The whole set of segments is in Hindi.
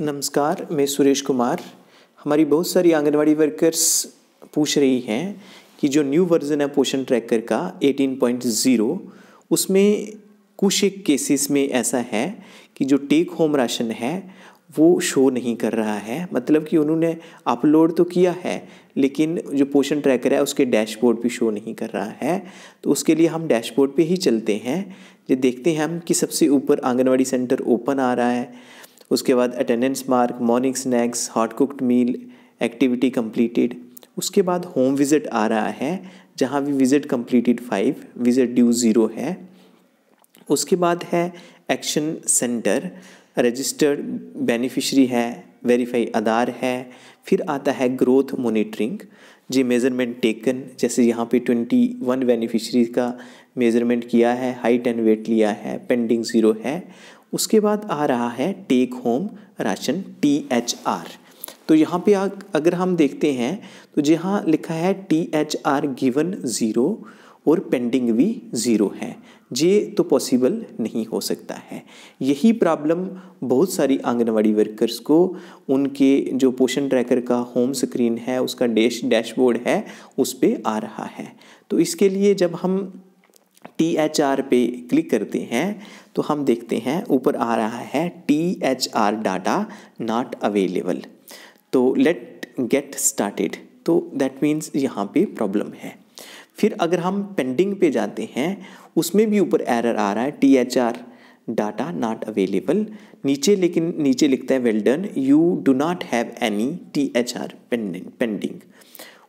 नमस्कार मैं सुरेश कुमार हमारी बहुत सारी आंगनवाड़ी वर्कर्स पूछ रही हैं कि जो न्यू वर्जन है पोषण ट्रैकर का 18.0 उसमें कुछ एक केसेस में ऐसा है कि जो टेक होम राशन है वो शो नहीं कर रहा है मतलब कि उन्होंने अपलोड तो किया है लेकिन जो पोषण ट्रैकर है उसके डैशबोर्ड पे शो नहीं कर रहा है तो उसके लिए हम डैशबोर्ड पे ही चलते हैं ये देखते हैं हम कि सबसे ऊपर आंगनवाड़ी सेंटर ओपन आ रहा है उसके बाद attendance mark morning snacks hot cooked meal activity completed उसके बाद होम विज़िट आ रहा है जहाँ भी visit completed five visit due zero है उसके बाद है एक्शन सेंटर रजिस्टर्ड बेनिफिशरी है वेरीफाई आधार है फिर आता है ग्रोथ मोनिटरिंग जी मेज़रमेंट टेकन जैसे यहाँ पे ट्वेंटी वन बेनिफिशरी का मेज़रमेंट किया है हाइट एंड वेट लिया है पेंडिंग ज़ीरो है उसके बाद आ रहा है take home ration T H R तो यहाँ पे अगर हम देखते हैं तो जहाँ लिखा है T H R given zero और पेंडिंग भी ज़ीरो है ये तो पॉसिबल नहीं हो सकता है यही प्रॉब्लम बहुत सारी आंगनवाड़ी वर्कर्स को उनके जो पोषण ट्रैकर का होम स्क्रीन है उसका डैश डैशबोर्ड है उस पर आ रहा है तो इसके लिए जब हम टी एच आर पे क्लिक करते हैं तो हम देखते हैं ऊपर आ रहा है T H R data not available तो लेट गेट स्टार्टेड तो दैट मीन्स यहाँ पे प्रॉब्लम है फिर अगर हम पेंडिंग पे जाते हैं उसमें भी ऊपर एरर आ रहा है T H R data not available नीचे लेकिन नीचे लिखता है well done you do not have any T H R pending pending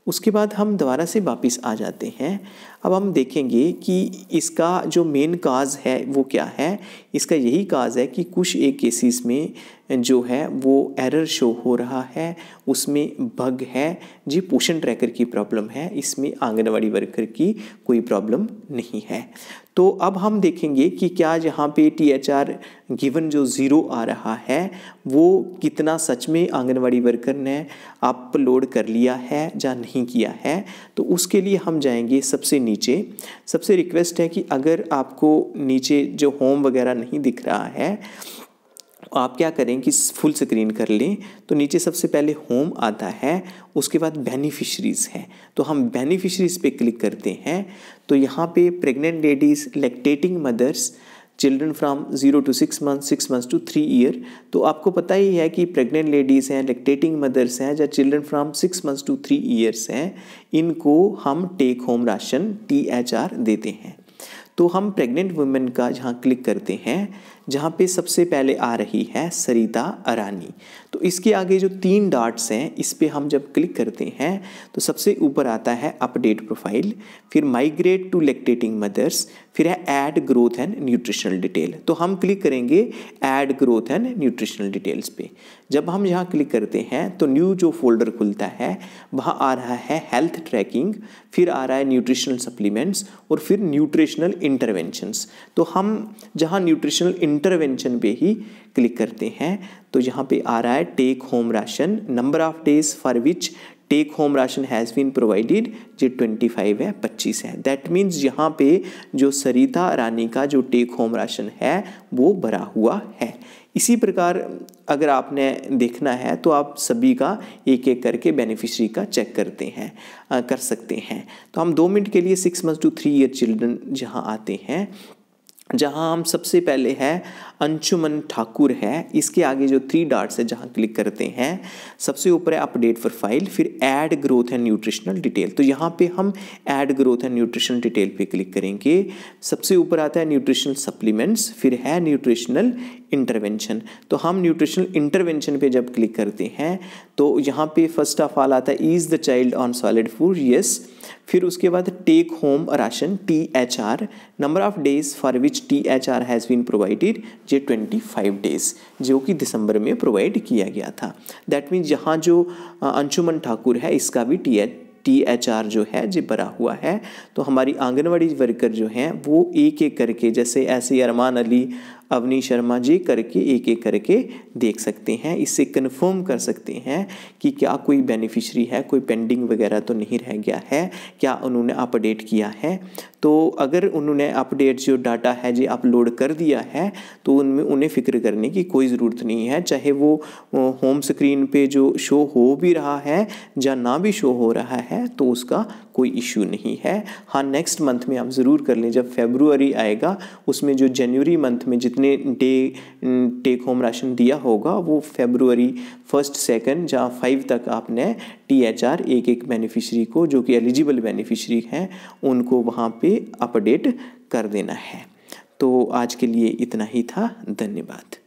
उसके बाद हम दोबारा से वापस आ जाते हैं अब हम देखेंगे कि इसका जो मेन काज है वो क्या है इसका यही काज है कि कुछ एक केसेस में जो है वो एरर शो हो रहा है उसमें भग है जी पोषण ट्रैकर की प्रॉब्लम है इसमें आंगनवाड़ी वर्कर की कोई प्रॉब्लम नहीं है तो अब हम देखेंगे कि क्या यहाँ पे टी एच आर गिवन जो ज़ीरो आ रहा है वो कितना सच में आंगनवाड़ी वर्कर ने अपलोड कर लिया है या नहीं किया है तो उसके लिए हम जाएंगे सबसे नीचे सबसे रिक्वेस्ट है कि अगर आपको नीचे जो होम वगैरह नहीं दिख रहा है आप क्या करें कि फुल स्क्रीन कर लें तो नीचे सबसे पहले होम आता है उसके बाद बेनिफिशरीज़ है तो हम बेनिफिशरीज़ पे क्लिक करते हैं तो यहाँ पे pregnant ladies lactating mothers children from zero to six month six months to three year तो आपको पता ही है कि प्रेग्नेंट लेडीज़ हैं लैक्टेटिंग मदर्स हैं या children from six months to three years हैं इनको हम टेक होम राशन टी देते हैं तो हम प्रेग्नेंट वुमेन का जहाँ क्लिक करते हैं जहाँ पे सबसे पहले आ रही है सरिता अरानी तो इसके आगे जो तीन डॉट्स हैं इस पर हम जब क्लिक करते हैं तो सबसे ऊपर आता है अपडेट प्रोफाइल फिर माइग्रेट टू लेक्टेटिंग मदर्स फिर है add growth and nutritional detail तो हम क्लिक करेंगे add growth and nutritional details पे जब हम यहाँ क्लिक करते हैं तो न्यू जो फोल्डर खुलता है वहाँ आ रहा है हेल्थ ट्रैकिंग फिर आ रहा है न्यूट्रिशनल सप्लीमेंट्स और फिर न्यूट्रिशनल इंटरवेंशंस तो हम जहाँ न्यूट्रिशनल इंटरवेंशन पे ही क्लिक करते हैं तो यहाँ पे आ रहा है take home ration number of days for which take home ration has been provided जो 25 है 25 है दैट मीन्स यहाँ पे जो सरिता रानी का जो टेक होम राशन है वो भरा हुआ है इसी प्रकार अगर आपने देखना है तो आप सभी का एक एक करके बेनिफिशरी का चेक करते हैं आ, कर सकते हैं तो हम दो मिनट के लिए six month to three year children जहाँ आते हैं जहां हम सबसे पहले हैं अंशुमन ठाकुर है इसके आगे जो थ्री डार्ट्स है जहाँ क्लिक करते हैं सबसे ऊपर है अपडेट फॉर फाइल फिर add growth and nutritional detail तो यहाँ पे हम add growth and nutritional detail पे क्लिक करेंगे सबसे ऊपर आता है न्यूट्रिशनल सप्लीमेंट्स फिर है न्यूट्रिशनल इंटरवेंशन तो हम न्यूट्रिशनल इंटरवेंशन पे जब क्लिक करते हैं तो यहाँ पे फर्स्ट ऑफ ऑल आता है is the child on solid food yes फिर उसके बाद take home ration T H R number of days for which T H R has been provided ये 25 डेज जो कि दिसंबर में प्रोवाइड किया गया था दैट मीन्स यहाँ जो अंशुमन ठाकुर है इसका भी T H T H R जो है जो भरा हुआ है तो हमारी आंगनवाड़ी वर्कर जो हैं वो एक एक करके जैसे ऐसे अरमान अली अवनी शर्मा जी करके एक एक करके देख सकते हैं इससे कन्फर्म कर सकते हैं कि क्या कोई बेनिफिशरी है कोई पेंडिंग वगैरह तो नहीं रह गया है क्या उन्होंने अपडेट किया है तो अगर उन्होंने अपडेट जो डाटा है जी अपलोड कर दिया है तो उनमें उन्हें फ़िक्र करने की कोई ज़रूरत नहीं है चाहे वो होम स्क्रीन पे जो शो हो भी रहा है या ना भी शो हो रहा है तो उसका कोई इशू नहीं है हाँ नेक्स्ट मंथ में आप ज़रूर कर लें जब फेब्रुवरी आएगा उसमें जो जनवरी मंथ में जितने डे टेक होम राशन दिया होगा वो फेब्रुवरी फर्स्ट सेकंड जहाँ फाइव तक आपने टी एच आर एक एक बेनिफिशरी को जो कि एलिजिबल बेनिफिशरी हैं उनको वहाँ पे अपडेट कर देना है तो आज के लिए इतना ही था धन्यवाद